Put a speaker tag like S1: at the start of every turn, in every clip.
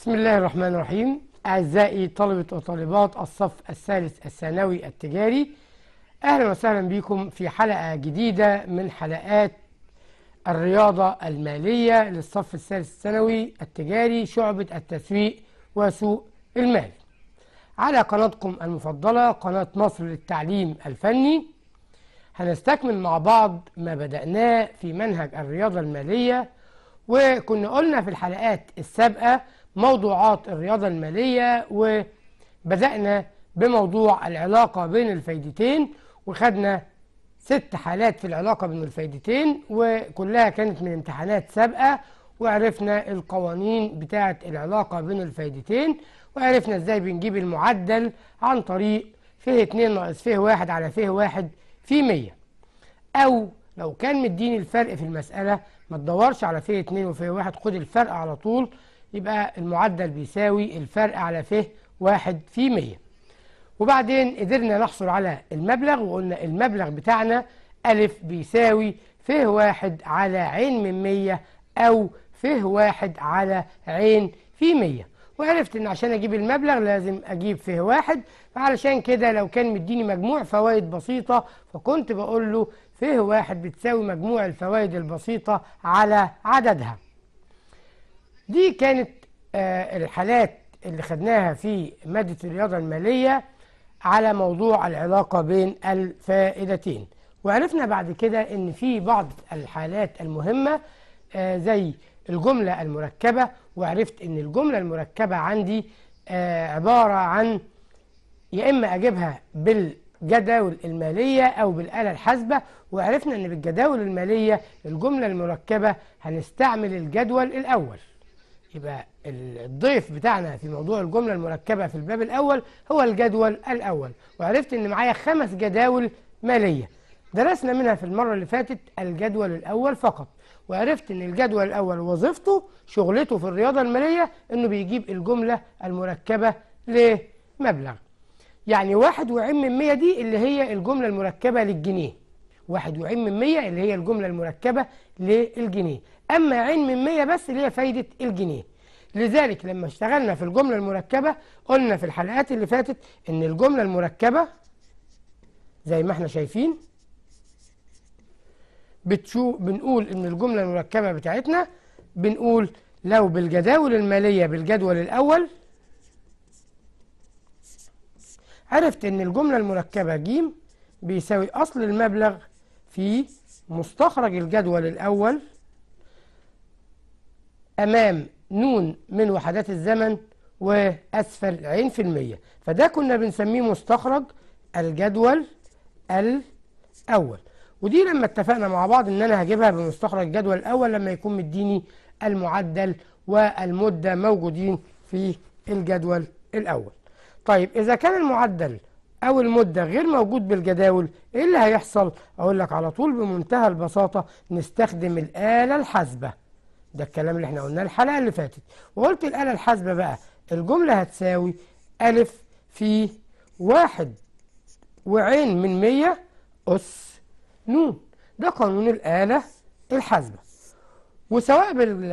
S1: بسم الله الرحمن الرحيم أعزائي طلبة وطالبات الصف الثالث الثانوي التجاري أهلا وسهلا بكم في حلقة جديدة من حلقات الرياضة المالية للصف الثالث الثانوي التجاري شعبة التسويق وسوق المال على قناتكم المفضلة قناة مصر للتعليم الفني هنستكمل مع بعض ما بدأناه في منهج الرياضة المالية وكنا قلنا في الحلقات السابقة موضوعات الرياضة المالية وبدأنا بموضوع العلاقة بين الفايدتين وخدنا ست حالات في العلاقة بين الفايدتين وكلها كانت من امتحانات سابقة وعرفنا القوانين بتاعة العلاقة بين الفايدتين وعرفنا ازاي بنجيب المعدل عن طريق فيه 2 ناقص فيه 1 على فيه 1 في 100 أو لو كان مديني الفرق في المسألة ما تدورش على فيه 2 وفيه 1 خد الفرق على طول يبقى المعدل بيساوي الفرق على ف واحد في مية وبعدين قدرنا نحصل على المبلغ وقلنا المبلغ بتاعنا ألف بيساوي ف واحد على عين من مية أو ف واحد على عين في مية وعرفت إن عشان أجيب المبلغ لازم أجيب ف واحد فعلشان كده لو كان مديني مجموع فوائد بسيطة فكنت بقول له ف واحد بتساوي مجموع الفوائد البسيطة على عددها دي كانت آه، الحالات اللي خدناها في مادة الرياضة المالية على موضوع العلاقة بين الفائدتين وعرفنا بعد كده ان في بعض الحالات المهمة آه، زي الجملة المركبة وعرفت ان الجملة المركبة عندي آه، عبارة عن يا إما أجيبها بالجداول المالية أو بالآلة الحاسبة وعرفنا أن بالجداول المالية الجملة المركبة هنستعمل الجدول الأول يبقى الضيف بتاعنا في موضوع الجملة المركبة في الباب الأول هو الجدول الأول وعرفت إن معايا خمس جداول مالية درسنا منها في المرة اللي فاتت الجدول الأول فقط وعرفت إن الجدول الأول وظيفته شغلته في الرياضة المالية إنه بيجيب الجملة المركبة لمبلغ يعني واحد وعم مية دي اللي هي الجملة المركبة للجنيه واحد وعم مية اللي هي الجملة المركبة للجنيه أما عين من 100 بس اللي هي فايدة الجنيه لذلك لما اشتغلنا في الجملة المركبة قلنا في الحلقات اللي فاتت إن الجملة المركبة زي ما احنا شايفين بتشو بنقول إن الجملة المركبة بتاعتنا بنقول لو بالجداول المالية بالجدول الأول عرفت إن الجملة المركبة ج بيساوي أصل المبلغ في مستخرج الجدول الأول أمام نون من وحدات الزمن وأسفل عين في المية فده كنا بنسميه مستخرج الجدول الأول ودي لما اتفقنا مع بعض ان انا هجيبها بمستخرج الجدول الاول لما يكون مديني المعدل والمدة موجودين في الجدول الاول طيب اذا كان المعدل او المدة غير موجود بالجداول ايه اللي هيحصل اقول لك على طول بمنتهى البساطة نستخدم الآلة الحاسبة ده الكلام اللي احنا قلناه الحلقة اللي فاتت وقلت الآلة الحاسبة بقى الجملة هتساوي ألف في واحد وعين من مية أس نون ده قانون الآلة الحاسبة وسواء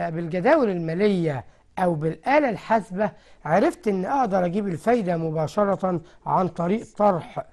S1: بالجداول المالية أو بالآلة الحاسبة عرفت إن أقدر أجيب الفايدة مباشرة عن طريق طرح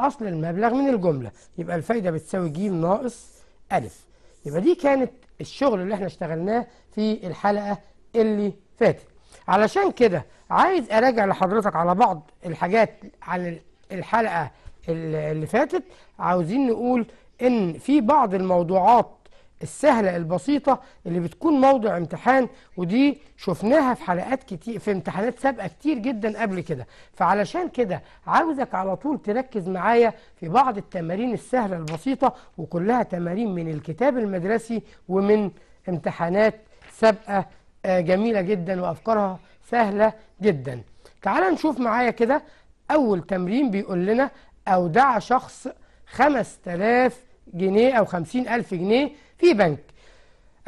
S1: أصل المبلغ من الجملة يبقى الفايدة بتساوي ج ناقص ألف يبقى دي كانت الشغل اللي احنا اشتغلناه في الحلقة اللي فاتت علشان كده عايز اراجع لحضرتك على بعض الحاجات عن الحلقة اللي فاتت عاوزين نقول ان في بعض الموضوعات السهلة البسيطة اللي بتكون موضع امتحان ودي شفناها في حلقات كتير في امتحانات سابقة كتير جدا قبل كده فعلشان كده عاوزك على طول تركز معايا في بعض التمارين السهلة البسيطة وكلها تمارين من الكتاب المدرسي ومن امتحانات سابقة آه، جميلة جدا وأفكارها سهلة جدا تعال نشوف معايا كده أول تمرين بيقول لنا أودع شخص 5000 جنيه أو خمسين ألف جنيه في بنك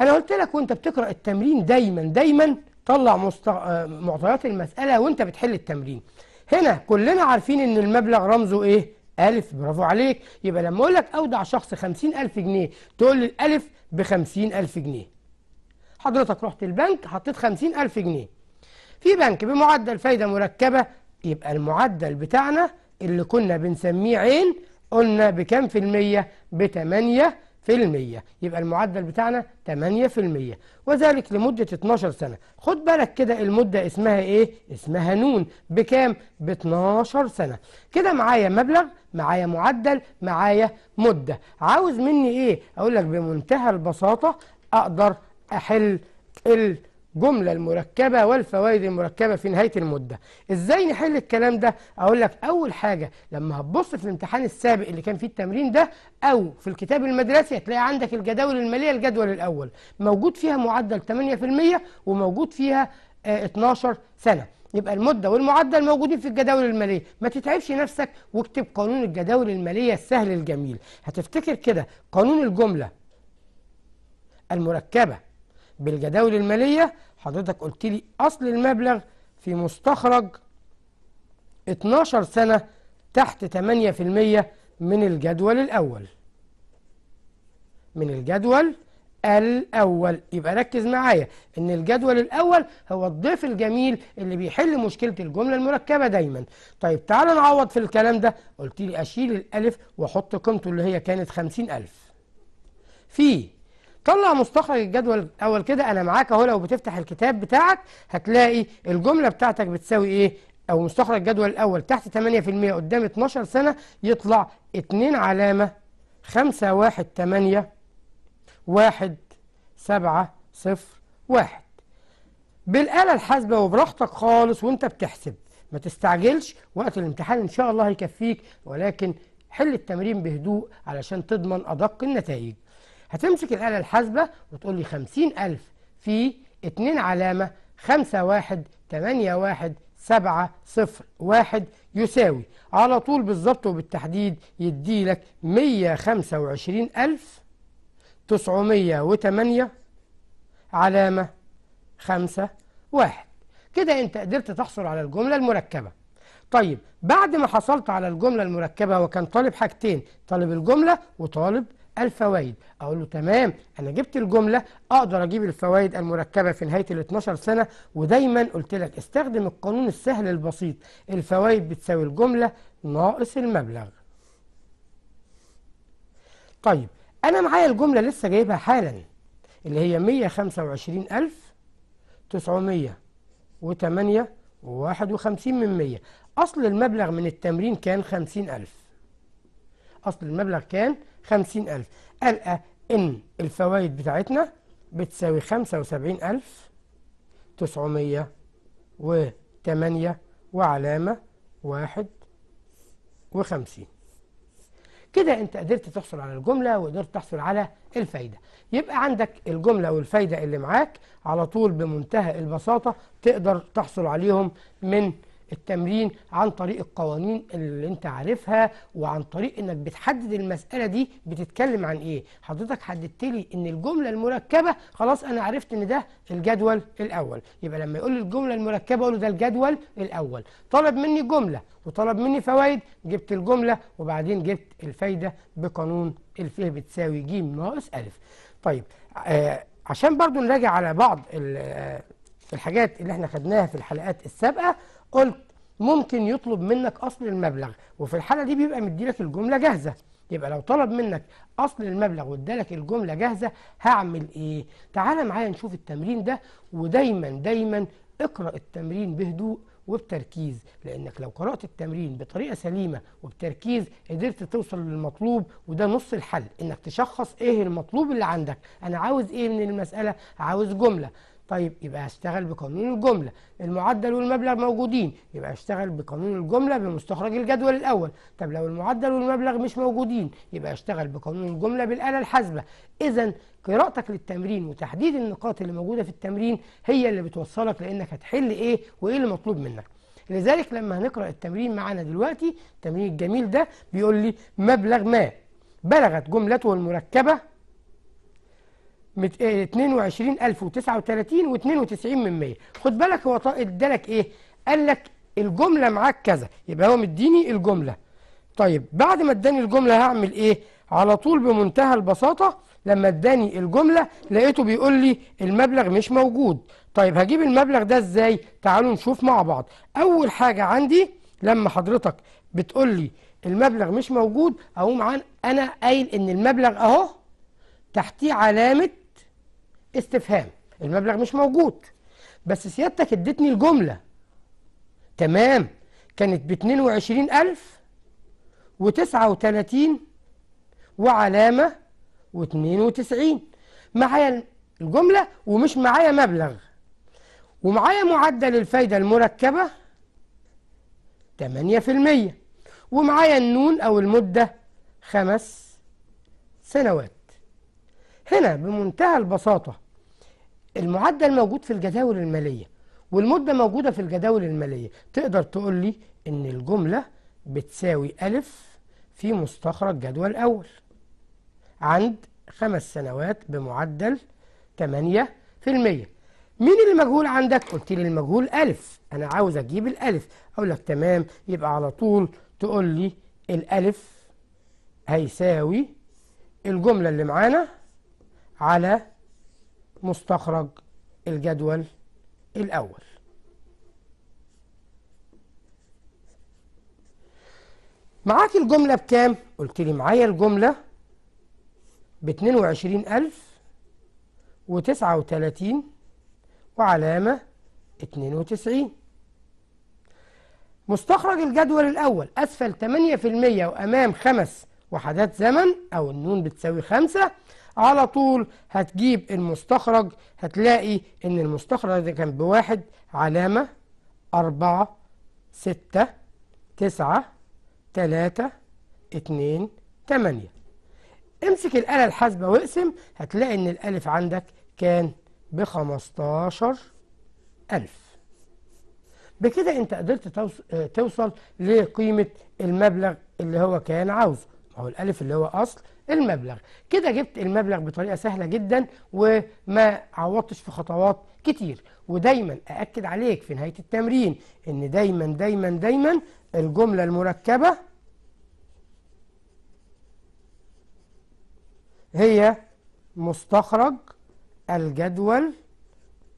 S1: أنا قلت لك وأنت بتقرأ التمرين دايما دايما طلع مست... آه، معطيات المسألة وأنت بتحل التمرين هنا كلنا عارفين أن المبلغ رمزه إيه؟ ألف برافو عليك يبقى لما أقول لك أودع شخص خمسين ألف جنيه تقول لي الألف بخمسين ألف جنيه حضرتك رحت البنك حطيت خمسين ألف جنيه في بنك بمعدل فايدة مركبة يبقى المعدل بتاعنا اللي كنا بنسميه عين قلنا بكام في المية بتمانية في المية يبقى المعدل بتاعنا تمانية في المية وذلك لمدة 12 سنة خد بالك كده المدة اسمها ايه اسمها نون بكام ب 12 سنة كده معايا مبلغ معايا معدل معايا مدة عاوز مني ايه اقول لك بمنتهى البساطة اقدر احل ال الجملة المركبة والفوائد المركبة في نهاية المدة ازاي نحل الكلام ده اقول لك اول حاجة لما هتبص في الامتحان السابق اللي كان فيه التمرين ده او في الكتاب المدرسي هتلاقي عندك الجداول المالية الجدول الاول موجود فيها معدل 8% وموجود فيها آه 12 سنة يبقى المدة والمعدل موجودين في الجداول المالية ما تتعبش نفسك واكتب قانون الجداول المالية السهل الجميل هتفتكر كده قانون الجملة المركبة بالجداول المالية حضرتك قلت لي أصل المبلغ في مستخرج 12 سنة تحت 8% من الجدول الأول من الجدول الأول يبقى ركز معايا إن الجدول الأول هو الضيف الجميل اللي بيحل مشكلة الجملة المركبة دايما طيب تعال نعوض في الكلام ده قلت لي أشيل الألف وأحط قيمته اللي هي كانت 50000 في طلع مستخرج الجدول الاول كده انا معاك اهو لو بتفتح الكتاب بتاعك هتلاقي الجمله بتاعتك بتساوي ايه او مستخرج الجدول الاول تحت 8% قدام 12 سنه يطلع 2 علامه 5 1 8 1 7 0 1 بالاله الحاسبه وبراحتك خالص وانت بتحسب ما تستعجلش وقت الامتحان ان شاء الله هيكفيك ولكن حل التمرين بهدوء علشان تضمن ادق النتائج هتمسك الآلة الحاسبة وتقول لي 50000 في 2 علامة 5 1 8 1 7 0 1 يساوي على طول بالظبط وبالتحديد يدي لك 125908 علامة 5 1 كده أنت قدرت تحصل على الجملة المركبة طيب بعد ما حصلت على الجملة المركبة وكان طالب حاجتين طالب الجملة وطالب الفوائد أقول له تمام أنا جبت الجملة أقدر أجيب الفوائد المركبة في نهاية ال 12 سنة ودايما قلت لك استخدم القانون السهل البسيط الفوائد بتساوي الجملة ناقص المبلغ طيب أنا معايا الجملة لسه جايبها حالا اللي هي 125908 51 من 100 أصل المبلغ من التمرين كان 50000 أصل المبلغ كان خمسين ألف ألقى إن الفوائد بتاعتنا بتساوي خمسة وسبعين ألف تسعمية وتمانية وعلامة واحد وخمسين كده أنت قدرت تحصل على الجملة وقدرت تحصل على الفايدة يبقى عندك الجملة والفايدة اللي معاك على طول بمنتهى البساطة تقدر تحصل عليهم من التمرين عن طريق القوانين اللي انت عارفها وعن طريق انك بتحدد المساله دي بتتكلم عن ايه حضرتك حددت لي ان الجمله المركبه خلاص انا عرفت ان ده الجدول الاول يبقى لما يقول لي الجمله المركبه اقول له ده الجدول الاول طلب مني جمله وطلب مني فوائد جبت الجمله وبعدين جبت الفايده بقانون الف ايه بتساوي ج ناقص الف طيب آه عشان برضو نراجع على بعض آه، الحاجات اللي احنا خدناها في الحلقات السابقه قلت ممكن يطلب منك أصل المبلغ وفي الحالة دي بيبقى مديلك الجملة جاهزة يبقى لو طلب منك أصل المبلغ وادالك الجملة جاهزة هعمل إيه؟ تعالى معايا نشوف التمرين ده ودايما دايما اقرأ التمرين بهدوء وبتركيز لأنك لو قرأت التمرين بطريقة سليمة وبتركيز قدرت توصل للمطلوب وده نص الحل إنك تشخص إيه المطلوب اللي عندك أنا عاوز إيه من المسألة؟ عاوز جملة طيب يبقى هشتغل بقانون الجملة المعدل والمبلغ موجودين يبقى هشتغل بقانون الجملة بمستخرج الجدول الأول طب لو المعدل والمبلغ مش موجودين يبقى هشتغل بقانون الجملة بالآلة الحاسبة إذا قراءتك للتمرين وتحديد النقاط اللي موجودة في التمرين هي اللي بتوصلك لأنك هتحل إيه وإيه اللي مطلوب منك لذلك لما هنقرأ التمرين معانا دلوقتي التمرين الجميل ده بيقول لي مبلغ ما بلغت جملته المركبة 22039 آه، و92 من 100 خد بالك هو ادالك ايه قال لك الجمله معاك كذا يبقى هو مديني الجمله طيب بعد ما اداني الجمله هعمل ايه على طول بمنتهى البساطه لما اداني الجمله لقيته بيقول لي المبلغ مش موجود طيب هجيب المبلغ ده ازاي تعالوا نشوف مع بعض اول حاجه عندي لما حضرتك بتقول لي المبلغ مش موجود اقوم انا قايل ان المبلغ اهو تحتيه علامه استفهام المبلغ مش موجود بس سيادتك اديتني الجملة تمام كانت ب 22000 و39 وعلامة و92 معايا الجملة ومش معايا مبلغ ومعايا معدل الفايدة المركبة 8% ومعايا النون أو المدة خمس سنوات هنا بمنتهى البساطة المعدل موجود في الجداول المالية والمدة موجودة في الجداول المالية تقدر تقول لي إن الجملة بتساوي ألف في مستخرج جدول أول عند خمس سنوات بمعدل 8% مين اللي مجهول عندك؟ قلت لي المجهول ألف أنا عاوز أجيب الألف أقول لك تمام يبقى على طول تقول لي الألف هيساوي الجملة اللي معانا على مستخرج الجدول الأول معاك الجملة بكام؟ قلت لي معايا الجملة ب 22039 وعلامة 92 مستخرج الجدول الأول أسفل 8% وأمام خمس وحدات زمن أو النون بتساوي خمسة على طول هتجيب المستخرج هتلاقي ان المستخرج ده كان بواحد علامة أربعة ستة تسعة تلاتة اتنين تمانية امسك الآلة الحاسبة واقسم هتلاقي ان الألف عندك كان بخمستاشر ألف بكده انت قدرت توصل لقيمة المبلغ اللي هو كان عاوزه ما هو الألف اللي هو أصل المبلغ كده جبت المبلغ بطريقة سهلة جدا وما عوضتش في خطوات كتير ودايما أأكد عليك في نهاية التمرين إن دايما دايما دايما الجملة المركبة هي مستخرج الجدول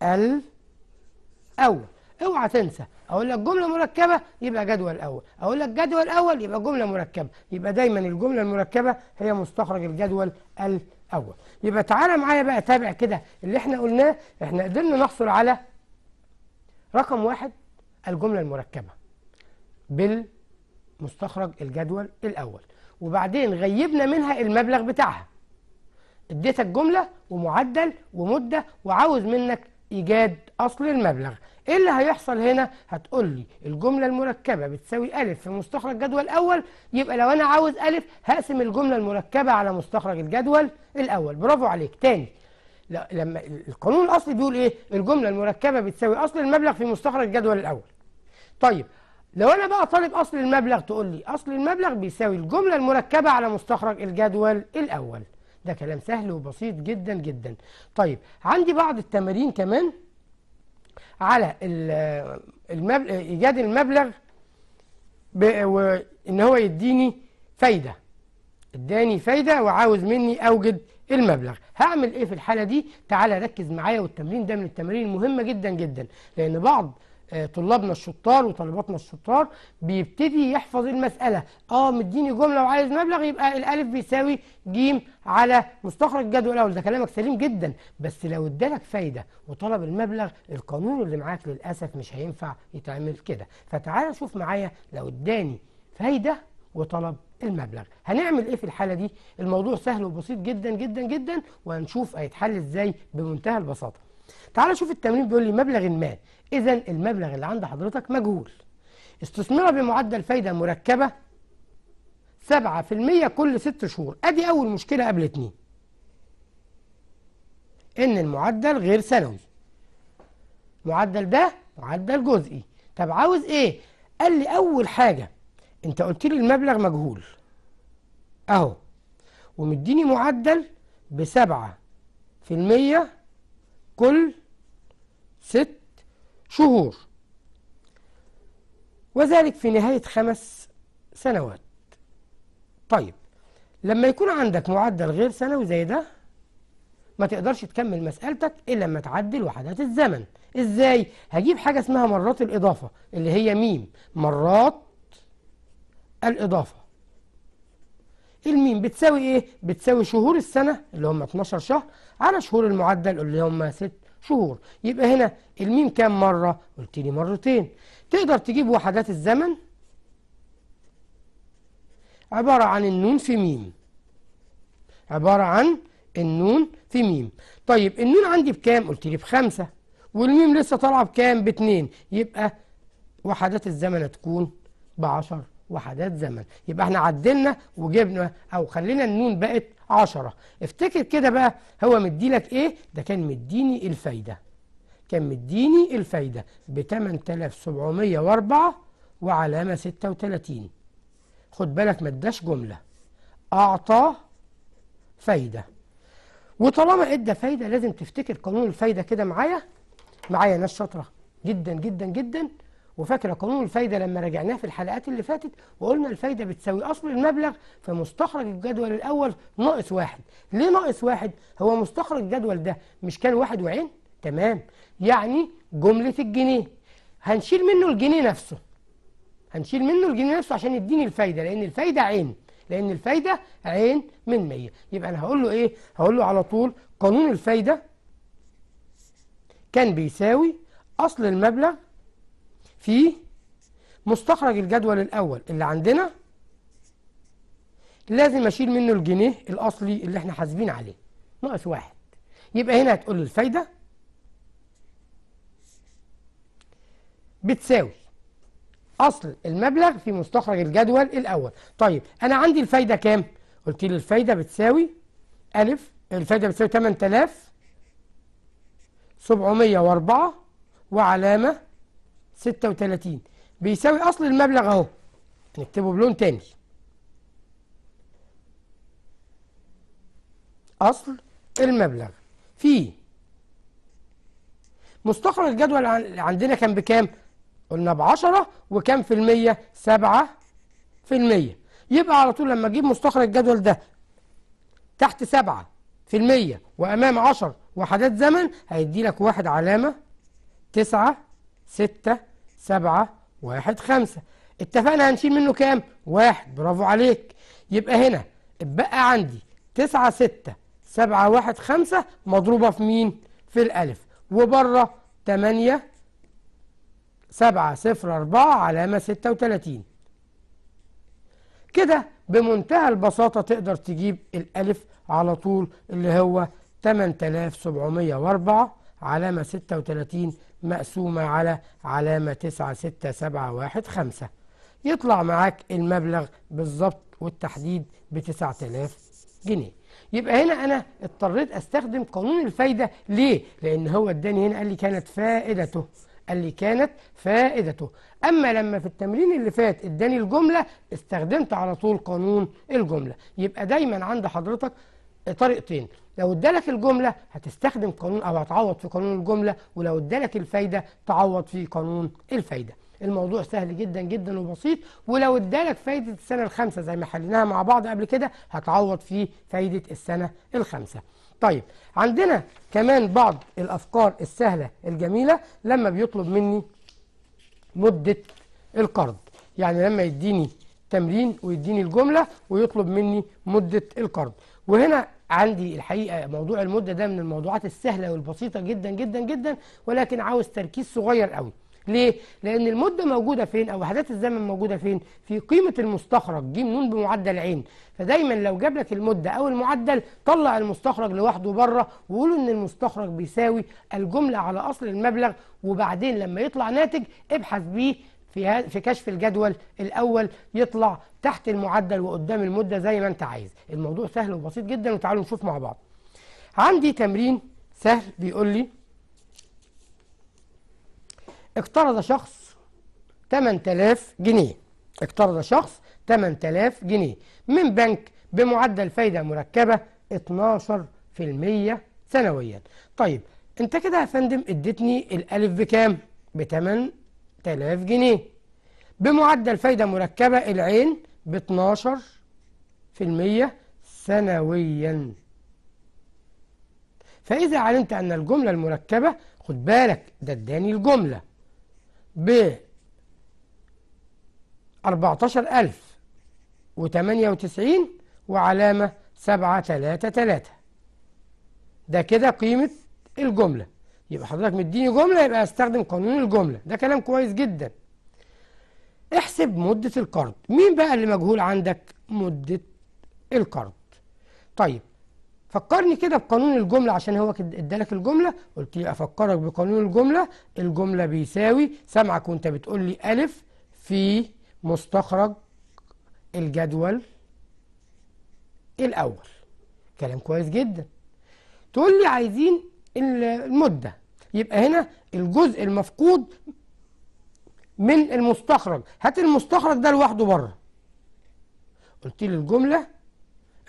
S1: الأول اوعى تنسى اقول لك جمله مركبه يبقى جدول اول اقول لك جدول اول يبقى جمله مركبه يبقى دايما الجمله المركبه هي مستخرج الجدول الاول يبقى تعالى معايا بقى تابع كده اللي احنا قلناه احنا قدرنا نحصل على رقم واحد الجمله المركبه بالمستخرج الجدول الاول وبعدين غيبنا منها المبلغ بتاعها اديتك جمله ومعدل ومده وعاوز منك ايجاد اصل المبلغ ايه اللي هيحصل هنا هتقول لي الجمله المركبه بتساوي الف في مستخرج جدول اول يبقى لو انا عاوز الف هقسم الجمله المركبه على مستخرج الجدول الاول برافو عليك تاني لا لما القانون الاصلي بيقول ايه الجمله المركبه بتساوي اصل المبلغ في مستخرج الجدول الاول طيب لو انا بقى طالب اصل المبلغ تقول لي اصل المبلغ بيساوي الجمله المركبه على مستخرج الجدول الاول ده كلام سهل وبسيط جدا جدا طيب عندي بعض التمارين كمان على المبلغ ايجاد المبلغ ان هو يديني فايده اداني فايده وعاوز مني اوجد المبلغ هعمل ايه في الحاله دي تعالى ركز معايا والتمرين ده من التمارين المهمه جدا جدا لان بعض آه، طلابنا الشطار وطالباتنا الشطار بيبتدي يحفظ المسألة اه مديني جملة وعايز مبلغ يبقى الألف بيساوي ج على مستخرج جدول الأول ده كلامك سليم جدا بس لو ادالك فايدة وطلب المبلغ القانون اللي معاك للأسف مش هينفع يتعمل كده فتعال شوف معايا لو اداني فايدة وطلب المبلغ هنعمل ايه في الحالة دي الموضوع سهل وبسيط جدا جدا جدا وهنشوف هيتحل ازاي بمنتهى البساطة تعال شوف التمرين بيقول لي مبلغ ما إذا المبلغ اللي عند حضرتك مجهول استثمره بمعدل فايدة مركبة 7% كل 6 شهور أدي أول مشكلة قبل اتنين إن المعدل غير سنوي المعدل ده معدل جزئي طب عاوز إيه؟ قال لي أول حاجة أنت قلت لي المبلغ مجهول أهو ومديني معدل بسبعة في المية كل ست شهور وذلك في نهاية خمس سنوات طيب لما يكون عندك معدل غير سنوي زي ده ما تقدرش تكمل مسألتك إلا لما تعدل وحدات الزمن إزاي؟ هجيب حاجة اسمها مرات الإضافة اللي هي ميم مرات الإضافة الميم بتساوي إيه؟ بتساوي شهور السنة اللي هم 12 شهر على شهور المعدل اللي هم 6 شهور يبقى هنا الميم كام مرة قلت لي مرتين تقدر تجيب وحدات الزمن عبارة عن النون في ميم عبارة عن النون في ميم طيب النون عندي بكام قلت لي بخمسة والميم لسه طالعة بكام باتنين يبقى وحدات الزمن هتكون بعشر وحدات زمن يبقى احنا عدلنا وجبنا او خلينا النون بقت عشرة افتكر كده بقى هو مديلك ايه ده كان مديني الفايدة كان مديني الفايدة ب 8704 وعلامة 36 خد بالك ما اداش جملة أعطى فايدة وطالما ادى فايدة لازم تفتكر قانون الفايدة كده معايا معايا ناس شاطرة جدا جدا جدا وفاكرة قانون الفايدة لما راجعناه في الحلقات اللي فاتت وقلنا الفايدة بتساوي أصل المبلغ فمستخرج الجدول الأول ناقص واحد ليه ناقص واحد؟ هو مستخرج الجدول ده مش كان واحد وعين؟ تمام يعني جملة الجنيه هنشيل منه الجنيه نفسه هنشيل منه الجنيه نفسه عشان يديني الفايدة لأن الفايدة عين لأن الفايدة عين من 100 يبقى أنا هقول له إيه؟ هقول له على طول قانون الفايدة كان بيساوي أصل المبلغ في مستخرج الجدول الأول اللي عندنا لازم أشيل منه الجنيه الأصلي اللي احنا حاسبين عليه ناقص واحد يبقى هنا هتقول لي الفايدة بتساوي أصل المبلغ في مستخرج الجدول الأول طيب أنا عندي الفايدة كام؟ قلت لي الفايدة بتساوي ألف الفايدة بتساوي 8704 وعلامة 36 بيساوي أصل المبلغ أهو نكتبه بلون تاني أصل المبلغ في مستخرج الجدول عندنا كان بكام؟ قلنا ب 10 وكام في المية؟ 7 في المية يبقى على طول لما أجيب مستخرج الجدول ده تحت 7 في المية وأمام 10 وحدات زمن هيدي لك واحد علامة 9 ستة سبعة واحد خمسة اتفقنا هنشيل منه كام؟ واحد برافو عليك يبقى هنا اتبقى عندي تسعة ستة سبعة واحد خمسة مضروبة في مين؟ في الألف وبره تمانية سبعة صفر أربعة علامة ستة وتلاتين كده بمنتهى البساطة تقدر تجيب الألف على طول اللي هو 8704 علامة 36 مقسومة على علامة تسعة ستة سبعة واحد خمسة يطلع معاك المبلغ بالظبط والتحديد بتسعة آلاف جنيه يبقى هنا أنا اضطريت أستخدم قانون الفايدة ليه؟ لأن هو اداني هنا قال لي كانت فائدته قال لي كانت فائدته أما لما في التمرين اللي فات اداني الجملة استخدمت على طول قانون الجملة يبقى دايما عند حضرتك طريقتين لو ادالك الجملة هتستخدم قانون أو هتعوض في قانون الجملة ولو ادالك الفايدة تعوض في قانون الفايدة الموضوع سهل جدا جدا وبسيط ولو ادالك فايدة السنة الخامسة زي ما حليناها مع بعض قبل كده هتعوض في فايدة السنة الخامسة طيب عندنا كمان بعض الأفكار السهلة الجميلة لما بيطلب مني مدة القرض يعني لما يديني تمرين ويديني الجملة ويطلب مني مدة القرض وهنا عندي الحقيقه موضوع المده ده من الموضوعات السهله والبسيطه جدا جدا جدا ولكن عاوز تركيز صغير قوي ليه؟ لأن المدة موجودة فين أو وحدات الزمن موجودة فين؟ في قيمة المستخرج ج ن بمعدل عين فدايما لو جاب لك المدة أو المعدل طلع المستخرج لوحده بره وقول إن المستخرج بيساوي الجملة على أصل المبلغ وبعدين لما يطلع ناتج ابحث بيه في في كشف الجدول الاول يطلع تحت المعدل وقدام المده زي ما انت عايز الموضوع سهل وبسيط جدا وتعالوا نشوف مع بعض عندي تمرين سهل بيقول لي اقترض شخص 8000 جنيه اقترض شخص 8000 جنيه من بنك بمعدل فايده مركبه 12% سنويا طيب انت كده يا فندم اديتني الالف بكام ب 8 آلاف جنيه بمعدل فايدة مركبة العين ب 12% سنويا فإذا علمت أن الجملة المركبة خد بالك ده اداني الجملة ب 14000 و98 وعلامة 733 ده كده قيمة الجملة يبقى حضرتك مديني جملة يبقى استخدم قانون الجملة ده كلام كويس جدا احسب مدة القرض مين بقى اللي مجهول عندك مدة القرض طيب فكرني كده بقانون الجملة عشان هو ادالك الجملة قلت لي افكرك بقانون الجملة الجملة بيساوي سامعك وانت بتقول لي ألف في مستخرج الجدول الأول كلام كويس جدا تقول لي عايزين المدة يبقى هنا الجزء المفقود من المستخرج هات المستخرج ده لوحده بره قلت لي الجمله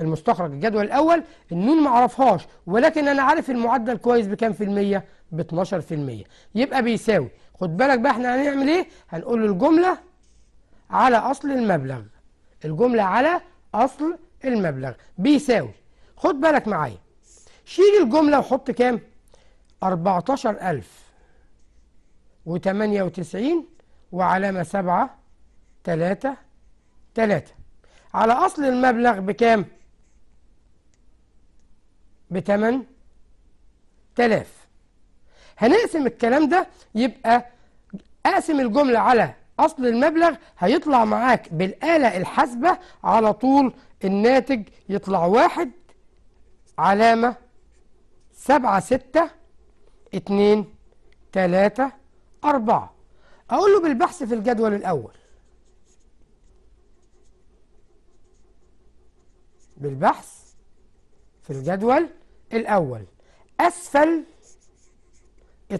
S1: المستخرج الجدول الاول النون ما اعرفهاش ولكن انا عارف المعدل كويس بكام في الميه ب 12% في المية. يبقى بيساوي خد بالك بقى احنا هنعمل ايه هنقول له الجمله على اصل المبلغ الجمله على اصل المبلغ بيساوي خد بالك معايا شيل الجمله وحط كام 14000 و98 وعلامة 7 3 3 على أصل المبلغ بكام؟ بتمن تلاف هنقسم الكلام ده يبقى أقسم الجملة على أصل المبلغ هيطلع معاك بالآلة الحاسبة على طول الناتج يطلع واحد علامة سبعة ستة اتنين تلاتة أربعة أقول له بالبحث في الجدول الأول بالبحث في الجدول الأول أسفل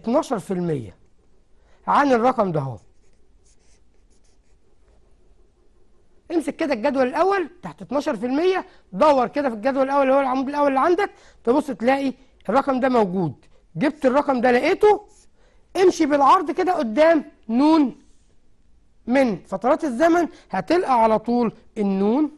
S1: 12% عن الرقم ده هو امسك كده الجدول الأول تحت 12% دور كده في الجدول الأول اللي هو العمود الأول اللي عندك تبص تلاقي الرقم ده موجود جبت الرقم ده لقيته امشي بالعرض كده قدام نون من فترات الزمن هتلقى على طول النون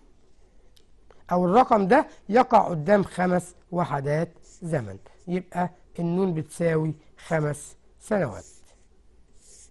S1: أو الرقم ده يقع قدام خمس وحدات زمن يبقى النون بتساوي خمس سنوات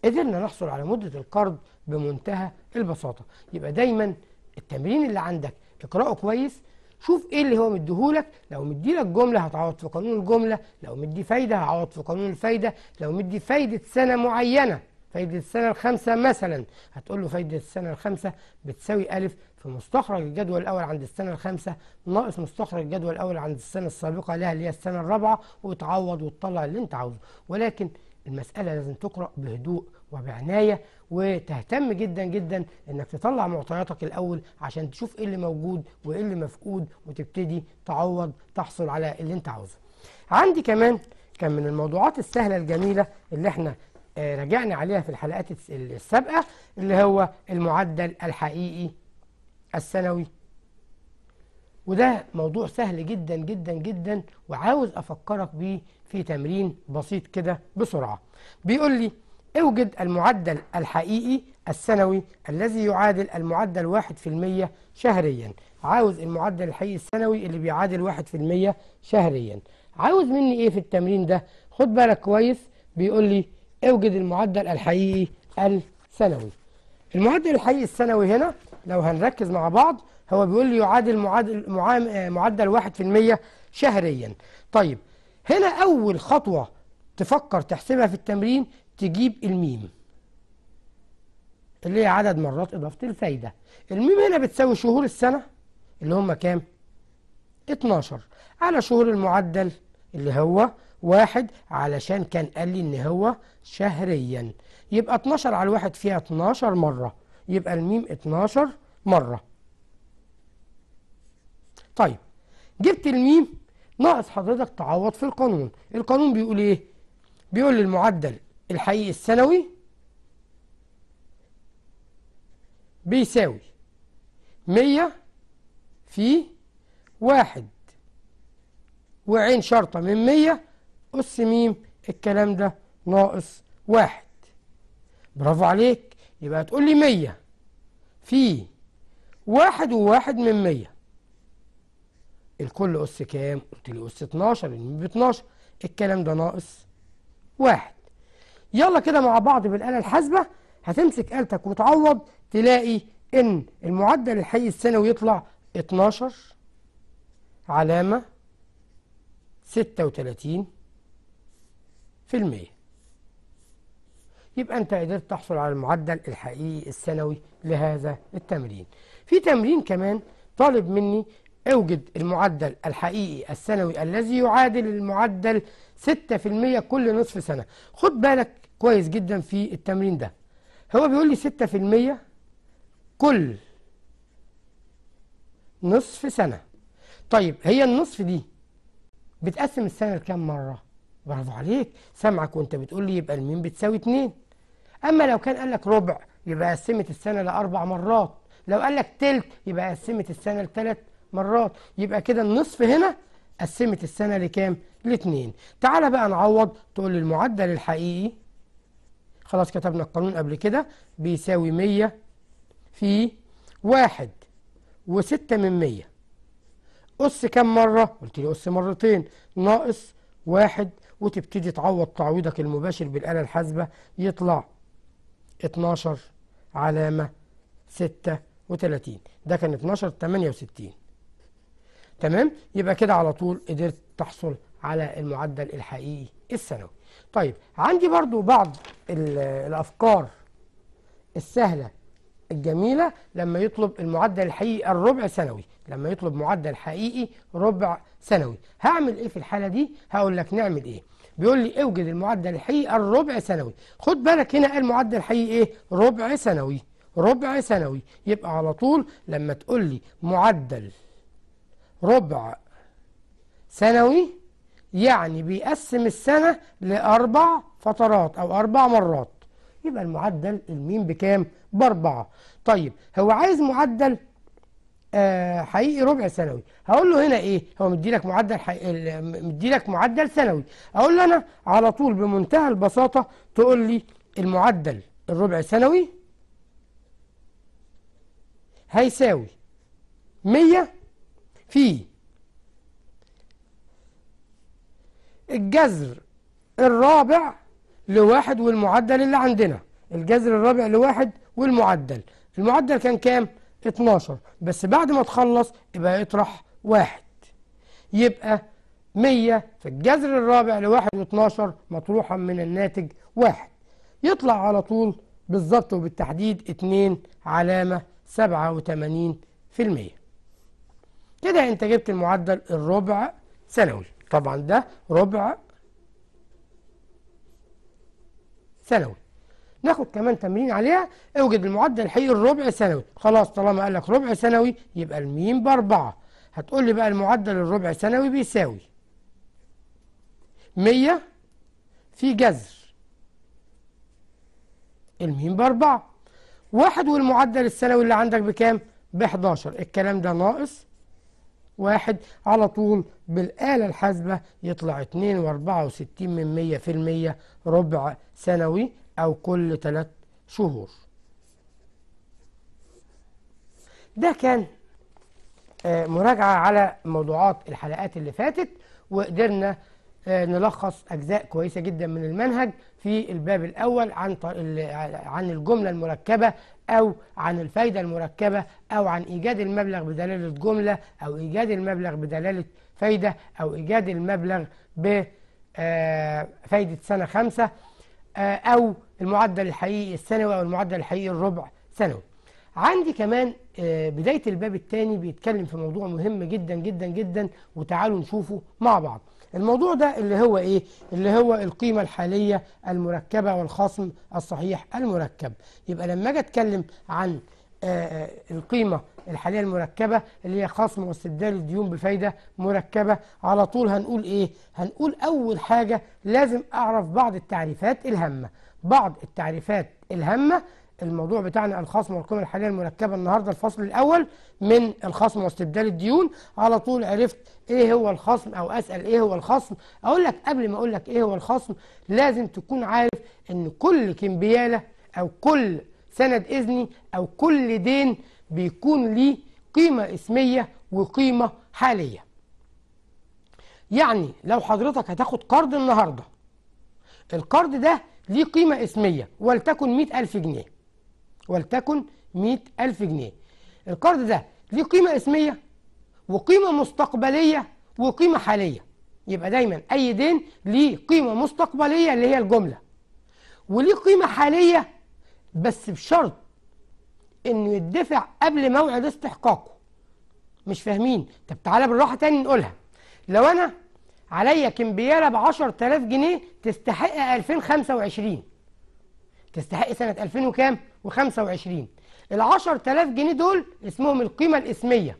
S1: قدرنا نحصل على مدة القرض بمنتهى البساطة يبقى دايما التمرين اللي عندك اقرأه كويس شوف ايه اللي هو مديهولك لو مديلك جمله هتعوض في قانون الجمله لو مدي فايده هعوض في قانون الفايده لو مدي فايده سنه معينه فايده السنه الخامسه مثلا هتقول له فايده السنه الخامسه بتساوي الف في مستخرج الجدول الاول عند السنه الخامسه ناقص مستخرج الجدول الاول عند السنه السابقه لها اللي هي السنه الرابعه وتعوض وتطلع اللي انت عاوزه ولكن المسألة لازم تقرأ بهدوء وبعناية وتهتم جدا جدا انك تطلع معطياتك الاول عشان تشوف ايه اللي موجود وايه اللي مفقود وتبتدي تعوض تحصل على اللي انت عاوزه عندي كمان كان من الموضوعات السهلة الجميلة اللي احنا آه، راجعنا رجعنا عليها في الحلقات السابقة اللي هو المعدل الحقيقي السنوي وده موضوع سهل جدا جدا جدا وعاوز أفكرك بيه في تمرين بسيط كده بسرعة بيقول لي اوجد المعدل الحقيقي السنوي الذي يعادل المعدل 1% شهريا عاوز المعدل الحقيقي السنوي اللي بيعادل 1% شهريا عاوز مني ايه في التمرين ده خد بالك كويس بيقول لي اوجد المعدل الحقيقي السنوي المعدل الحقيقي السنوي هنا لو هنركز مع بعض هو بيقول لي يعادل معادل معدل 1% شهريا طيب هنا أول خطوة تفكر تحسبها في التمرين تجيب الميم اللي هي عدد مرات إضافة الفايدة الميم هنا بتساوي شهور السنة اللي هم كام؟ 12 على شهور المعدل اللي هو واحد علشان كان قال لي ان هو شهريا يبقى 12 على الواحد فيها 12 مرة يبقى الميم 12 مرة طيب جبت الميم ناقص حضرتك تعوض في القانون القانون بيقول ايه بيقول المعدل الحقيقي السنوي بيساوي 100 في واحد وعين شرطة من 100 أس م الكلام ده ناقص واحد برافو عليك يبقى هتقول لي 100 في واحد وواحد من 100 الكل أس كام؟ قلت لي أس 12 ب 12 الكلام ده ناقص واحد يلا كده مع بعض بالآلة الحاسبة هتمسك آلتك وتعوض تلاقي إن المعدل الحي السنوي يطلع 12 علامة 36 في المية يبقى أنت قدرت تحصل على المعدل الحقيقي السنوي لهذا التمرين في تمرين كمان طالب مني اوجد المعدل الحقيقي السنوي الذي يعادل المعدل 6% كل نصف سنة خد بالك كويس جدا في التمرين ده هو بيقول لي 6% كل نصف سنة طيب هي النصف دي بتقسم السنة لكام مرة برافو عليك سامعك وانت بتقول لي يبقى الميم بتساوي 2 اما لو كان قال لك ربع يبقى قسمت السنة لأربع مرات لو قال لك تلت يبقى قسمت السنة لثلاث مرات يبقى كده النصف هنا قسمت السنة لكام؟ لاتنين تعالى بقى نعوض تقول لي المعدل الحقيقي خلاص كتبنا القانون قبل كده بيساوي مية في واحد وستة من مية قص كام مرة؟ قلت لي قص مرتين ناقص واحد وتبتدي تعوض تعويضك المباشر بالآلة الحاسبة يطلع 12 علامة 36 ده كان 12 68 تمام يبقى كده على طول قدرت تحصل على المعدل الحقيقي السنوي طيب عندي برضو بعض الأفكار السهلة الجميلة لما يطلب المعدل الحقيقي الربع سنوي لما يطلب معدل حقيقي ربع سنوي هعمل ايه في الحالة دي هقول لك نعمل ايه بيقول لي اوجد المعدل الحقيقي الربع سنوي خد بالك هنا المعدل الحقيقي ايه ربع سنوي ربع سنوي يبقى على طول لما تقول لي معدل ربع سنوي يعني بيقسم السنة لأربع فترات أو أربع مرات يبقى المعدل الميم بكام؟ بأربعة طيب هو عايز معدل آه حقيقي ربع سنوي هقول له هنا ايه هو مديلك معدل حقيقي مديلك معدل سنوي اقول له انا على طول بمنتهى البساطه تقول لي المعدل الربع سنوي هيساوي 100 في الجذر الرابع لواحد والمعدل اللي عندنا الجذر الرابع لواحد والمعدل المعدل كان كام؟ 12 بس بعد ما تخلص يبقى يطرح واحد يبقى 100 في الجذر الرابع لواحد و12 مطروحا من الناتج واحد يطلع على طول بالظبط وبالتحديد 2 علامة 87 في المية كده انت جبت المعدل الربع سنوي طبعا ده ربع سنوي ناخد كمان تمرين عليها اوجد المعدل الحقيقي الربع سنوي خلاص طالما قال لك ربع سنوي يبقى الميم باربعة هتقول لي بقى المعدل الربع سنوي بيساوي 100 في جذر الميم باربعة واحد والمعدل السنوي اللي عندك بكام؟ ب 11 الكلام ده ناقص واحد على طول بالآلة الحاسبة يطلع وستين من 100 في المية ربع سنوي أو كل تلات شهور ده كان آه، مراجعة على موضوعات الحلقات اللي فاتت وقدرنا آه، نلخص أجزاء كويسة جدا من المنهج في الباب الأول عن عن الجملة المركبة أو عن الفايدة المركبة أو عن إيجاد المبلغ بدلالة جملة أو إيجاد المبلغ بدلالة فايدة أو إيجاد المبلغ بفايدة آه، سنة خمسة آه، أو المعدل الحقيقي السنوي أو المعدل الحقيقي الربع سنوي عندي كمان آه، بداية الباب الثاني بيتكلم في موضوع مهم جدا جدا جدا وتعالوا نشوفه مع بعض الموضوع ده اللي هو إيه؟ اللي هو القيمة الحالية المركبة والخصم الصحيح المركب يبقى لما أجي أتكلم عن آه، آه، القيمة الحالية المركبة اللي هي خصم واستبدال الديون بفايدة مركبة على طول هنقول إيه؟ هنقول أول حاجة لازم أعرف بعض التعريفات الهامة بعض التعريفات الهامة الموضوع بتاعنا الخصم والقيمة الحالية المركبة النهاردة الفصل الأول من الخصم واستبدال الديون على طول عرفت إيه هو الخصم أو أسأل إيه هو الخصم أقول لك قبل ما أقول لك إيه هو الخصم لازم تكون عارف إن كل كمبيالة أو كل سند إذني أو كل دين بيكون ليه قيمة اسمية وقيمة حالية يعني لو حضرتك هتاخد قرض النهاردة القرض ده ليه قيمة اسمية ولتكن 100000 جنيه ولتكن 100000 جنيه القرض ده ليه قيمة اسمية وقيمة مستقبلية وقيمة حالية يبقى دايما أي دين ليه قيمة مستقبلية اللي هي الجملة وليه قيمة حالية بس بشرط إنه يدفع قبل موعد استحقاقه مش فاهمين طب تعالى بالراحة تاني نقولها لو أنا عليا كمبيالة ب 10000 جنيه تستحق 2025 تستحق سنة 2000 وكام؟ و25 ال 10000 جنيه دول اسمهم القيمة الاسمية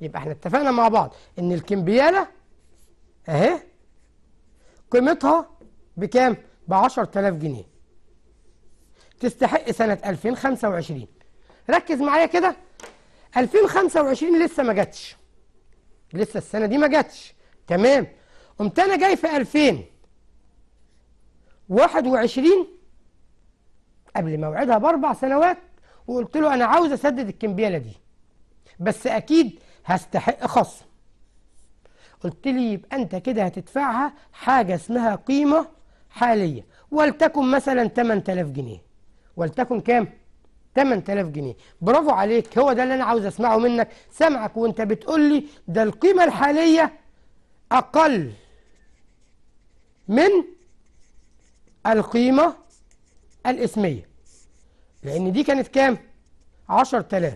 S1: يبقى احنا اتفقنا مع بعض ان الكمبيالة اهي قيمتها بكام؟ ب 10000 جنيه تستحق سنة 2025 ركز معايا كده 2025 لسه ما جاتش لسه السنة دي ما جاتش تمام قمت انا جاي في 2021 قبل موعدها باربع سنوات وقلت له انا عاوز اسدد الكمبياله دي بس اكيد هستحق خصم قلت لي يبقى انت كده هتدفعها حاجه اسمها قيمه حاليه ولتكن مثلا 8000 جنيه ولتكن كام 8000 جنيه برافو عليك هو ده اللي انا عاوز اسمعه منك سامعك وانت بتقول لي ده القيمه الحاليه اقل من القيمه الاسميه لان دي كانت كام 10000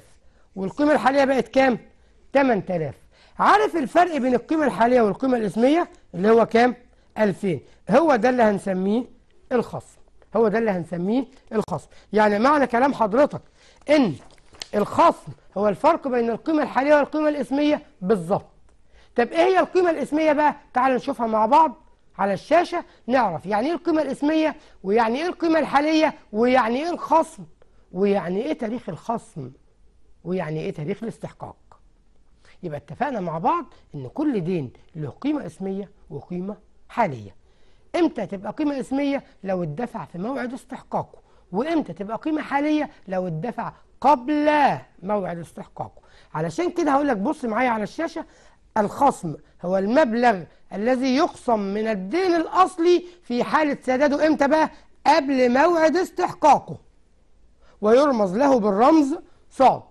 S1: والقيمه الحاليه بقت كام 8000 عارف الفرق بين القيمه الحاليه والقيمه الاسميه اللي هو كام 2000 هو ده اللي هنسميه الخصم هو ده اللي هنسميه الخصم يعني معنى كلام حضرتك ان الخصم هو الفرق بين القيمه الحاليه والقيمه الاسميه بالظبط طب ايه هي القيمه الاسميه بقى تعال نشوفها مع بعض على الشاشة نعرف يعني إيه القيمة الإسمية ويعني إيه القيمة الحالية ويعني إيه الخصم ويعني إيه تاريخ الخصم ويعني إيه تاريخ الاستحقاق يبقى اتفقنا مع بعض إن كل دين له قيمة إسمية وقيمة حالية إمتى تبقى قيمة إسمية لو اتدفع في موعد استحقاقه وإمتى تبقى قيمة حالية لو اتدفع قبل موعد استحقاقه علشان كده هقول لك بص معايا على الشاشة الخصم هو المبلغ الذي يقسم من الدين الأصلي في حالة سداده إمتى بقى؟ قبل موعد استحقاقه ويرمز له بالرمز صاد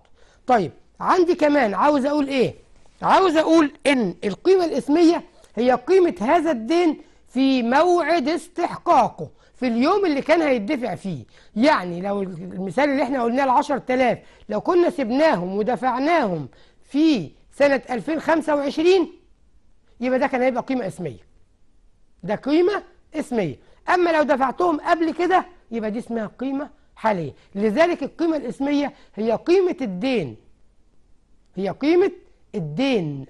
S1: طيب عندي كمان عاوز أقول إيه؟ عاوز أقول إن القيمة الإسمية هي قيمة هذا الدين في موعد استحقاقه في اليوم اللي كان هيدفع فيه يعني لو المثال اللي احنا قلناه ال 10000 لو كنا سبناهم ودفعناهم في سنة 2025 يبقى ده كان هيبقى قيمة اسمية ده قيمة اسمية أما لو دفعتهم قبل كده يبقى دي اسمها قيمة حالية لذلك القيمة الاسمية هي قيمة الدين هي قيمة الدين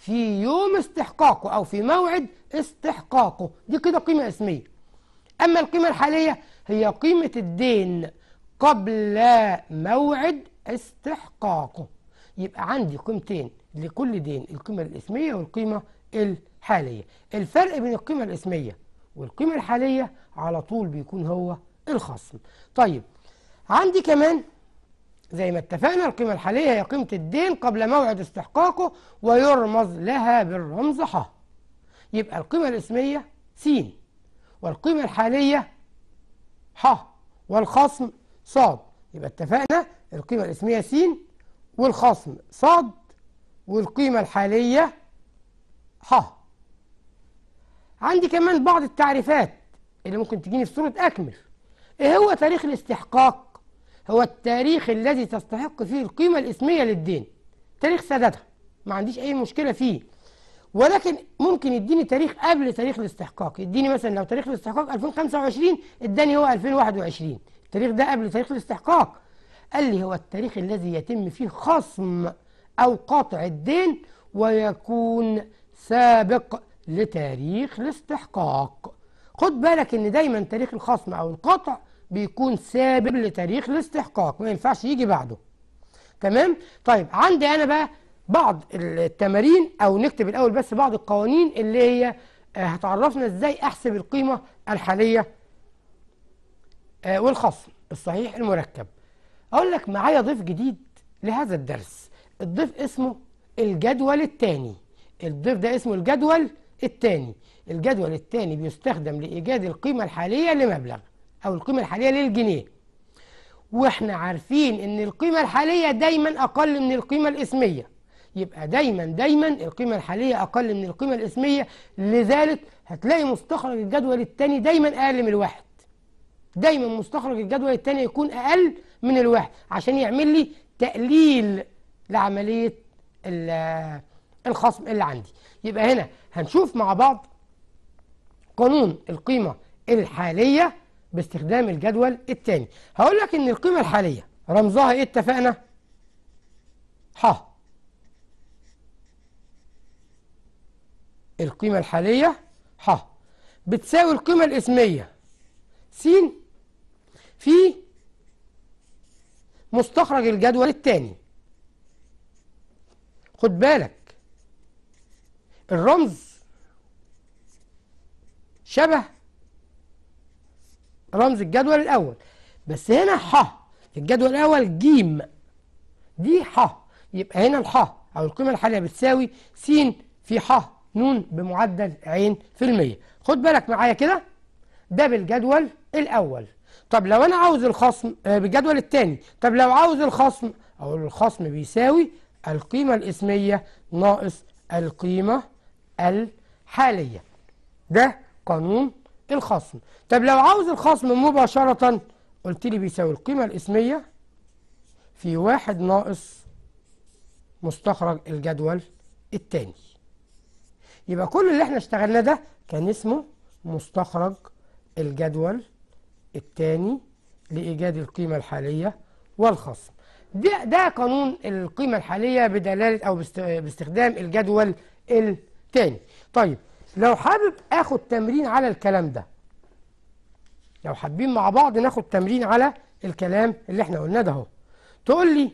S1: في يوم استحقاقه أو في موعد استحقاقه دي كده قيمة اسمية أما القيمة الحالية هي قيمة الدين قبل موعد استحقاقه يبقى عندي قيمتين لكل دين القيمة الإسمية والقيمة الحالية الفرق بين القيمة الإسمية والقيمة الحالية على طول بيكون هو الخصم طيب عندي كمان زي ما اتفقنا القيمة الحالية هي قيمة الدين قبل موعد استحقاقه ويرمز لها بالرمز ح يبقى القيمة الإسمية س والقيمة الحالية ح والخصم ص يبقى اتفقنا القيمة الإسمية س والخصم صاد والقيمة الحالية ح عندي كمان بعض التعريفات اللي ممكن تجيني في صورة أكمل إيه هو تاريخ الاستحقاق؟ هو التاريخ الذي تستحق فيه القيمة الإسمية للدين تاريخ سادتها ما عنديش أي مشكلة فيه ولكن ممكن يديني تاريخ قبل تاريخ الاستحقاق يديني مثلا لو تاريخ الاستحقاق 2025 اداني هو 2021 التاريخ ده قبل تاريخ الاستحقاق قال لي هو التاريخ الذي يتم فيه خصم أو قطع الدين ويكون سابق لتاريخ الاستحقاق خد بالك ان دايما تاريخ الخصم او القطع بيكون سابق لتاريخ الاستحقاق ما ينفعش يجي بعده تمام طيب عندي انا بقى بعض التمارين او نكتب الاول بس بعض القوانين اللي هي آه، هتعرفنا ازاي احسب القيمه الحاليه آه، والخصم الصحيح المركب أقول لك معايا ضيف جديد لهذا الدرس الضيف اسمه الجدول الثاني الضيف ده اسمه الجدول الثاني الجدول الثاني بيستخدم لإيجاد القيمة الحالية لمبلغ أو القيمة الحالية للجنيه وإحنا عارفين إن القيمة الحالية دايما أقل من القيمة الإسمية يبقى دايما دايما القيمة الحالية أقل من القيمة الإسمية لذلك هتلاقي مستخرج الجدول الثاني دايما أقل من الواحد دايما مستخرج الجدول الثاني يكون أقل من الوحي عشان يعمل لي تقليل لعملية الخصم اللي عندي يبقى هنا هنشوف مع بعض قانون القيمة الحالية باستخدام الجدول الثاني هقول لك ان القيمة الحالية رمزها ايه اتفقنا ح القيمة الحالية ح بتساوي القيمة الاسمية س في مستخرج الجدول الثاني خد بالك الرمز شبه رمز الجدول الأول بس هنا ح في الجدول الأول جيم دي ح يبقى هنا الح أو القيمة الحالية بتساوي س في ح ن بمعدل ع في المية خد بالك معايا كده ده بالجدول الأول طب لو انا عاوز الخصم آه، بالجدول الثاني طب لو عاوز الخصم اقول الخصم بيساوي القيمة الاسمية ناقص القيمة الحالية ده قانون الخصم طب لو عاوز الخصم مباشرة قلت لي بيساوي القيمة الاسمية في واحد ناقص مستخرج الجدول الثاني يبقى كل اللي احنا اشتغلناه ده كان اسمه مستخرج الجدول الثاني الثاني لإيجاد القيمة الحالية والخصم ده, ده قانون القيمة الحالية بدلالة أو باستخدام الجدول الثاني طيب لو حابب آخد تمرين على الكلام ده لو حابين مع بعض ناخد تمرين على الكلام اللي احنا قلناه ده اهو تقول لي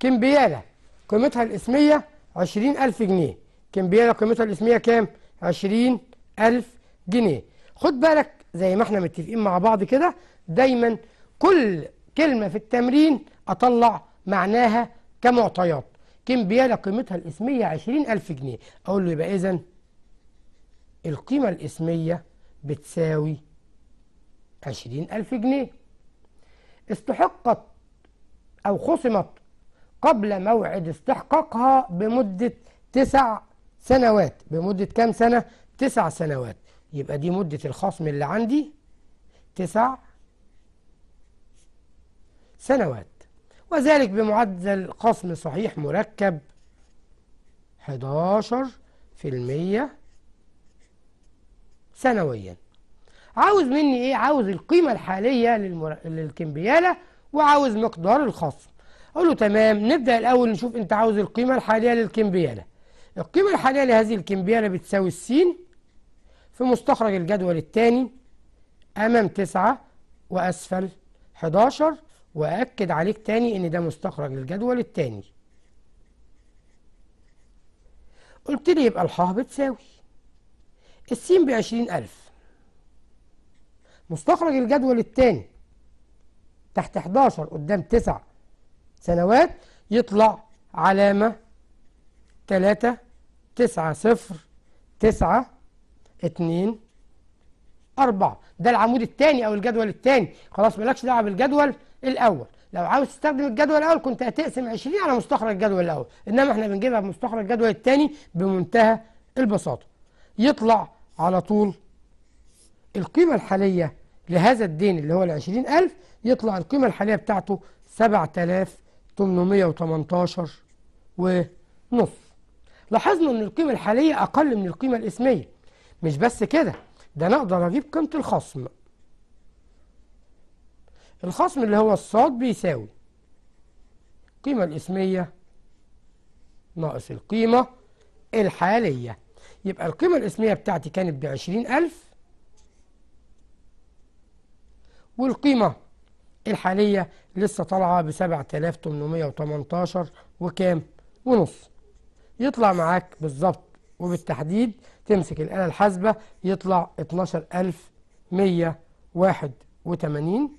S1: كمبيالة قيمتها الاسمية 20000 جنيه كمبيالة قيمتها الاسمية كام؟ 20000 جنيه خد بالك زي ما احنا متفقين مع بعض كده دايما كل كلمة في التمرين أطلع معناها كمعطيات كمبيالة قيمتها الاسمية عشرين ألف جنيه أقول له يبقى اذا القيمة الاسمية بتساوي عشرين ألف جنيه استحقت أو خصمت قبل موعد استحقاقها بمدة تسع سنوات بمدة كام سنة؟ تسع سنوات يبقى دي مدة الخصم اللي عندي تسع سنوات وذلك بمعدل قسم صحيح مركب 11% سنويا عاوز مني ايه عاوز القيمة الحالية للمر... للكمبيالة وعاوز مقدار الخصم اقول له تمام نبدأ الاول نشوف انت عاوز القيمة الحالية للكمبيالة القيمة الحالية لهذه الكمبيالة بتساوي السين في مستخرج الجدول الثاني أمام 9 وأسفل 11 وأكد عليك تاني إن ده مستخرج الجدول الثاني قلت لي يبقى الحاء بتساوي السين ب 20000 مستخرج الجدول الثاني تحت 11 قدام 9 سنوات يطلع علامة 3 9 0 9 اتنين أربعة ده العمود الثاني أو الجدول الثاني خلاص مالكش دعوة بالجدول الأول لو عاوز تستخدم الجدول الأول كنت هتقسم 20 على مستخرج الجدول الأول إنما إحنا بنجيبها بمستخرج الجدول الثاني بمنتهى البساطة يطلع على طول القيمة الحالية لهذا الدين اللي هو ال 20000 يطلع القيمة الحالية بتاعته 7818 ونص لاحظنا إن القيمة الحالية أقل من القيمة الإسمية مش بس كده ده انا اقدر اجيب قيمه الخصم الخصم اللي هو الصاد بيساوي القيمه الاسميه ناقص القيمه الحاليه يبقى القيمه الاسميه بتاعتي كانت ب 20000 والقيمه الحاليه لسه طالعه ب 7818 وكام ونص يطلع معاك بالظبط وبالتحديد تمسك الآلة الحاسبة يطلع 12181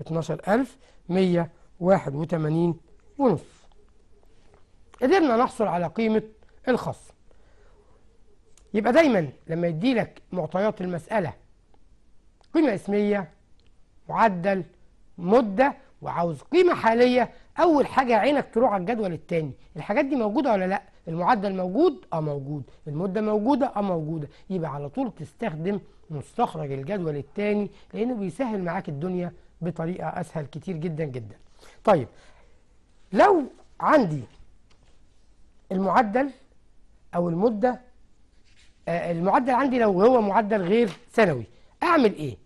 S1: 12181 ونص قدرنا نحصل على قيمة الخصم يبقى دايما لما يديلك معطيات المسألة قيمة اسمية معدل مدة وعاوز قيمة حالية أول حاجة عينك تروح على الجدول التاني الحاجات دي موجودة ولا لأ المعدل موجود اه موجود المده موجوده اه موجوده يبقى على طول تستخدم مستخرج الجدول الثاني لانه بيسهل معاك الدنيا بطريقه اسهل كتير جدا جدا طيب لو عندي المعدل او المده آه المعدل عندي لو هو معدل غير سنوي اعمل ايه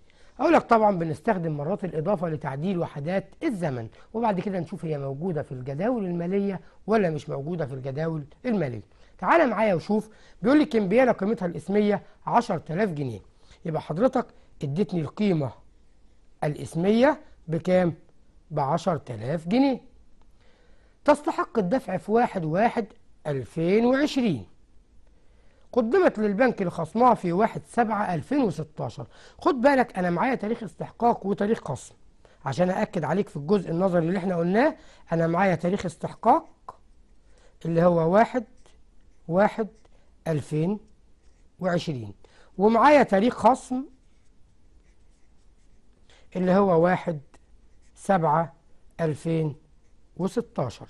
S1: أقول لك طبعا بنستخدم مرات الإضافة لتعديل وحدات الزمن وبعد كده نشوف هي موجودة في الجداول المالية ولا مش موجودة في الجداول المالية تعال معايا وشوف بيقول لي كمبياله قيمتها الاسميه 10000 جنيه يبقى حضرتك اديتني القيمه الاسميه بكام ب 10000 جنيه تستحق الدفع في 1 1 2020 قدمت للبنك الخصمها في 1 7 2016 خد بالك أنا معايا تاريخ استحقاق وتاريخ خصم عشان أأكد عليك في الجزء النظري اللي احنا قلناه أنا معايا تاريخ استحقاق اللي هو 1 1 2020 ومعايا تاريخ خصم اللي هو 1 7 2016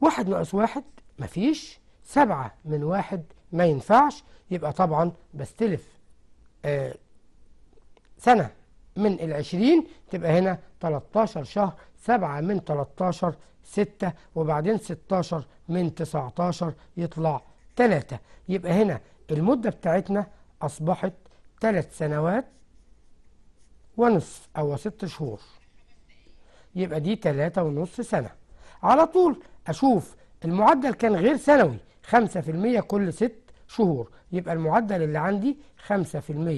S1: واحد ناقص واحد مفيش سبعة من واحد ما ينفعش يبقى طبعا بستلف آه، سنة من العشرين تبقى هنا 13 شهر سبعة من 13 ستة وبعدين 16 من 19 يطلع تلاتة يبقى هنا المدة بتاعتنا أصبحت تلات سنوات ونصف أو ست شهور يبقى دي تلاتة ونصف سنة على طول أشوف المعدل كان غير سنوي 5% كل ست شهور يبقى المعدل اللي عندي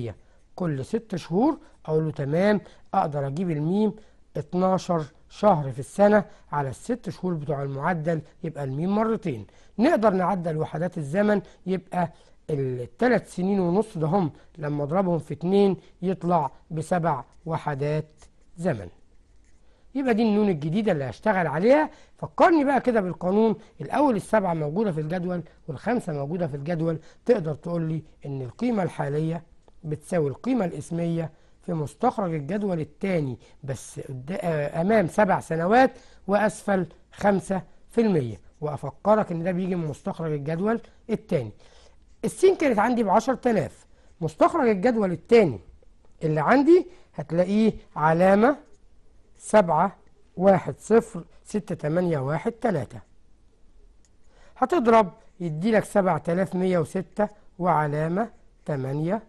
S1: 5% كل ست شهور أقول له تمام أقدر أجيب الميم 12 شهر في السنة على الست شهور بتوع المعدل يبقى الميم مرتين نقدر نعدل وحدات الزمن يبقى الثلاث سنين ونص ده هم لما اضربهم في اتنين يطلع بسبع وحدات زمن يبقى دي النون الجديدة اللي هشتغل عليها فكرني بقى كده بالقانون الأول السبعة موجودة في الجدول والخمسة موجودة في الجدول تقدر تقول لي إن القيمة الحالية بتساوي القيمة الإسمية في مستخرج الجدول الثاني بس آه، أمام سبع سنوات وأسفل خمسة في المية وأفكرك إن ده بيجي من مستخرج الجدول الثاني السين كانت عندي ب 10000 مستخرج الجدول الثاني اللي عندي هتلاقيه علامة سبعة واحد صفر ستة تمانية واحد تلاتة هتضرب يديلك سبعة تلاف مية وستة وعلامة تمانية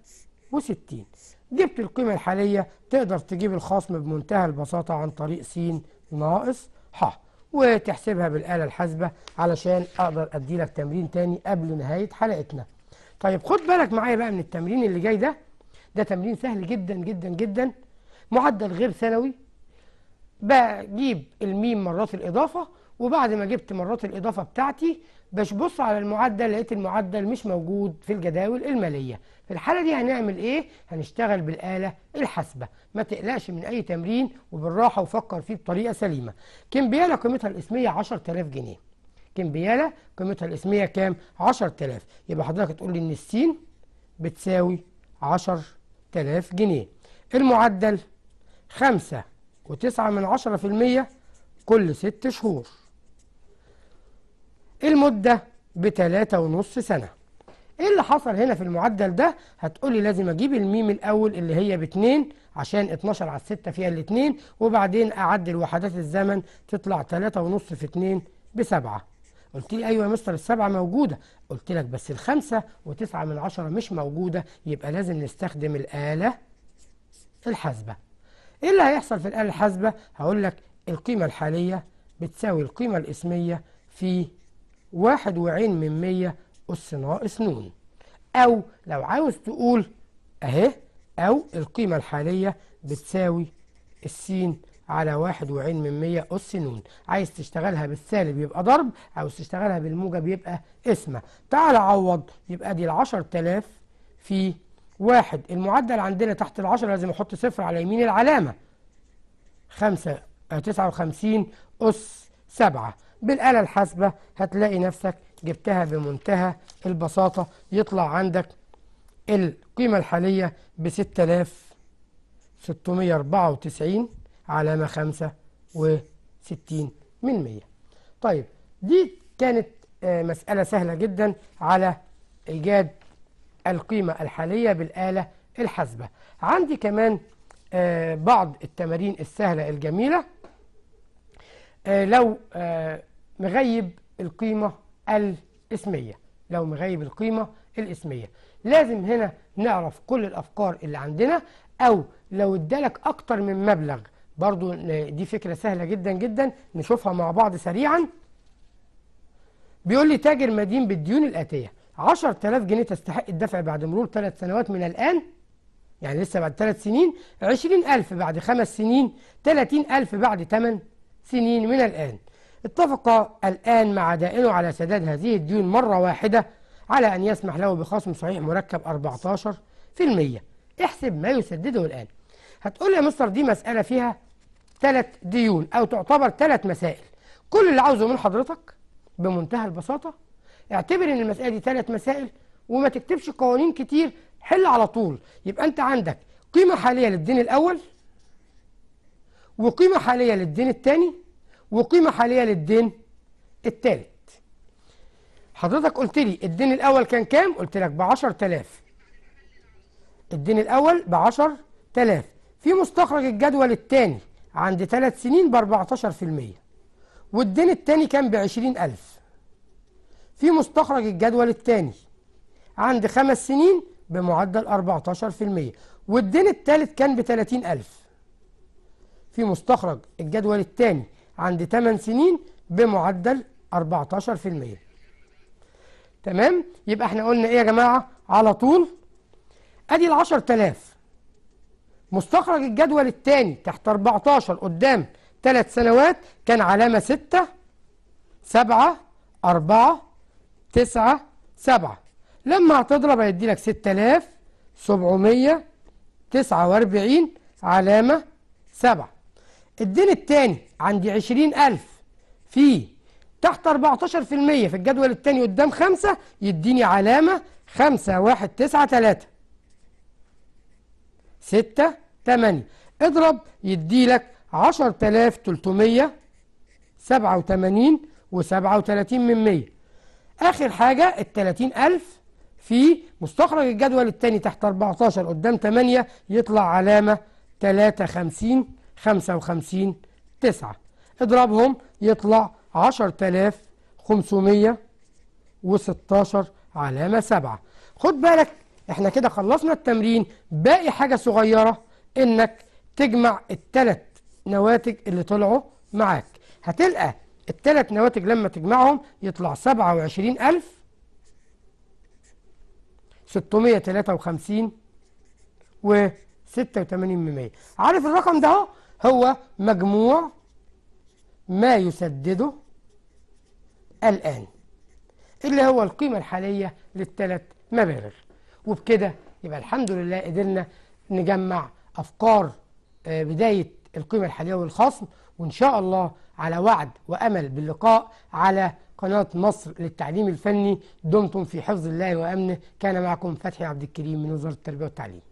S1: وستين جبت القيمة الحالية تقدر تجيب الخصم بمنتهى البساطة عن طريق س ناقص ح وتحسبها بالآلة الحاسبة علشان أقدر أديلك تمرين تاني قبل نهاية حلقتنا طيب خد بالك معايا بقى من التمرين اللي جاي ده ده تمرين سهل جدا جدا جدا معدل غير ثانوي بجيب الميم مرات الإضافة وبعد ما جبت مرات الإضافة بتاعتي بشبص بص على المعدل لقيت المعدل مش موجود في الجداول المالية في الحالة دي هنعمل إيه؟ هنشتغل بالآلة الحاسبة ما تقلقش من أي تمرين وبالراحة وفكر فيه بطريقة سليمة كمبيالة قيمتها الإسمية 10000 جنيه كمبيالة قيمتها الإسمية كام؟ 10000 يبقى حضرتك تقول لي إن السين بتساوي 10000 جنيه المعدل 5 وتسعة من عشرة في المية كل ست شهور المدة بتلاتة ونص سنة ايه اللي حصل هنا في المعدل ده هتقولي لازم اجيب الميم الاول اللي هي باتنين عشان 12 على الستة فيها الاتنين وبعدين اعدل وحدات الزمن تطلع تلاتة ونص في اتنين بسبعة قلت لي ايوه يا مستر السبعه موجوده قلت لك بس الخمسه وتسعه من عشره مش موجوده يبقى لازم نستخدم الاله الحاسبه إيه اللي هيحصل في الآلة الحاسبة هقول لك القيمة الحالية بتساوي القيمة الإسمية في واحد وعين من مية أس ناقص نون أو لو عاوز تقول أهي أو القيمة الحالية بتساوي السين على واحد وعين من مية أس نون عايز تشتغلها بالسالب يبقى ضرب عاوز تشتغلها بالموجب يبقى اسمة تعال عوض يبقى دي العشر تلاف في واحد المعدل عندنا تحت العشرة لازم أحط صفر على يمين العلامة خمسة آه، تسعة وخمسين أس سبعة بالآلة الحاسبة هتلاقي نفسك جبتها بمنتهى البساطة يطلع عندك القيمة الحالية بستة آلاف ستمية أربعة وتسعين علامة خمسة وستين من مية طيب دي كانت آه، مسألة سهلة جدا على إيجاد القيمة الحالية بالآلة الحاسبة عندي كمان آه، بعض التمارين السهلة الجميلة آه، لو آه، مغيب القيمة الاسمية لو مغيب القيمة الاسمية لازم هنا نعرف كل الأفكار اللي عندنا أو لو ادالك أكتر من مبلغ برضو دي فكرة سهلة جدا جدا نشوفها مع بعض سريعا بيقول لي تاجر مدين بالديون الآتية 10000 جنيه تستحق الدفع بعد مرور ثلاث سنوات من الآن يعني لسه بعد ثلاث سنين 20000 بعد خمس سنين 30000 بعد ثمان سنين من الآن اتفق الآن مع دائنه على سداد هذه الديون مرة واحدة على أن يسمح له بخصم صحيح مركب 14% احسب ما يسدده الآن هتقول يا مستر دي مسألة فيها ثلاث ديون أو تعتبر ثلاث مسائل كل اللي عاوزه من حضرتك بمنتهى البساطة اعتبر ان المساله دي ثلاث مسائل وما تكتبش قوانين كتير حل على طول يبقى انت عندك قيمه حاليه للدين الاول وقيمه حاليه للدين الثاني وقيمه حاليه للدين الثالث حضرتك قلت لي الدين الاول كان كام قلت لك ب 10000 الدين الاول ب 10000 في مستخرج الجدول الثاني عند ثلاث سنين ب 14% والدين الثاني كان ب 20000 في مستخرج الجدول الثاني عند خمس سنين بمعدل 14% والدين الثالث كان ب 30000 في مستخرج الجدول الثاني عند 8 سنين بمعدل 14% تمام يبقى احنا قلنا ايه يا جماعه على طول ادي ال 10000 مستخرج الجدول الثاني تحت 14 قدام ثلاث سنوات كان علامه 6 7 4 تسعة سبعة لما هتضرب هيدي لك ستة آلاف سبعمية تسعة وأربعين علامة سبعة الدين التاني عندي عشرين ألف في تحت أربعتاشر في المية في الجدول التاني قدام خمسة يديني علامة خمسة واحد تسعة تلاتة ستة تمانية اضرب يدي لك عشر تلاف تلتمية سبعة وتمانين وسبعة وتلاتين من مية آخر حاجة ال 30000 في مستخرج الجدول الثاني تحت 14 قدام 8 يطلع علامة 53 55 9 اضربهم يطلع 10516 علامة 7 خد بالك احنا كده خلصنا التمرين باقي حاجة صغيرة انك تجمع الثلاث نواتج اللي طلعوا معاك هتلقى الثلاث نواتج لما تجمعهم يطلع وستة و 86 عارف الرقم ده هو مجموع ما يسدده الآن اللي هو القيمة الحالية للثلاث مبالغ وبكده يبقى الحمد لله قدرنا نجمع أفكار آه، بداية القيمة الحالية والخصم وإن شاء الله على وعد وأمل باللقاء على قناة مصر للتعليم الفني دمتم في حفظ الله وأمنه كان معكم فتحي عبد الكريم من وزارة التربية والتعليم